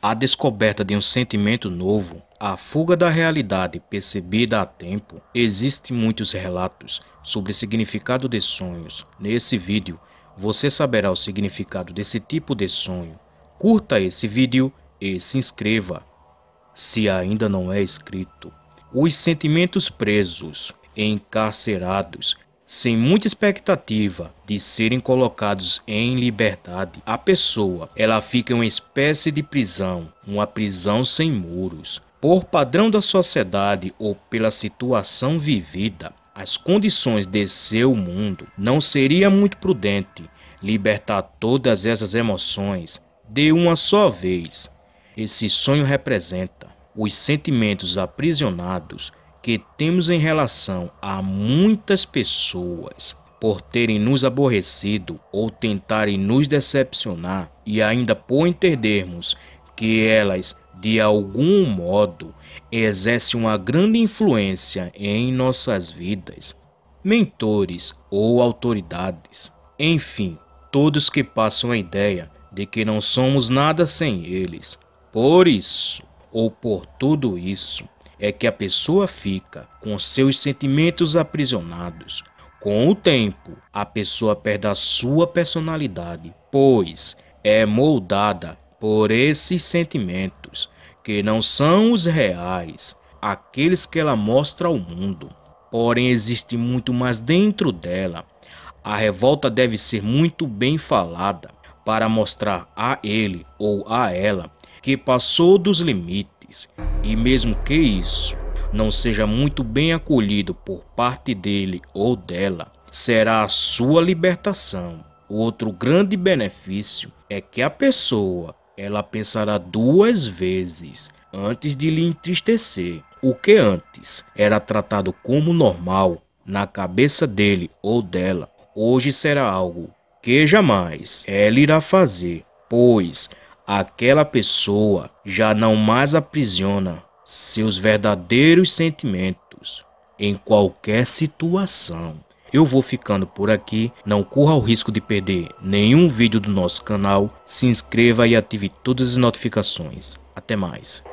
A descoberta de um sentimento novo, a fuga da realidade percebida a tempo, existem muitos relatos sobre o significado de sonhos. Nesse vídeo, você saberá o significado desse tipo de sonho. Curta esse vídeo e se inscreva, se ainda não é inscrito. Os sentimentos presos, encarcerados, sem muita expectativa de serem colocados em liberdade, a pessoa ela fica em uma espécie de prisão, uma prisão sem muros. Por padrão da sociedade ou pela situação vivida, as condições de seu mundo, não seria muito prudente libertar todas essas emoções de uma só vez. Esse sonho representa os sentimentos aprisionados que temos em relação a muitas pessoas por terem nos aborrecido ou tentarem nos decepcionar e ainda por entendermos que elas, de algum modo, exercem uma grande influência em nossas vidas, mentores ou autoridades, enfim, todos que passam a ideia de que não somos nada sem eles. Por isso, ou por tudo isso, é que a pessoa fica com seus sentimentos aprisionados. Com o tempo, a pessoa perde a sua personalidade, pois é moldada por esses sentimentos, que não são os reais, aqueles que ela mostra ao mundo. Porém, existe muito mais dentro dela. A revolta deve ser muito bem falada para mostrar a ele ou a ela que passou dos limites e mesmo que isso não seja muito bem acolhido por parte dele ou dela, será a sua libertação. O outro grande benefício é que a pessoa ela pensará duas vezes antes de lhe entristecer. O que antes era tratado como normal na cabeça dele ou dela, hoje será algo que jamais ela irá fazer, pois aquela pessoa já não mais aprisiona seus verdadeiros sentimentos em qualquer situação. Eu vou ficando por aqui, não corra o risco de perder nenhum vídeo do nosso canal, se inscreva e ative todas as notificações. Até mais.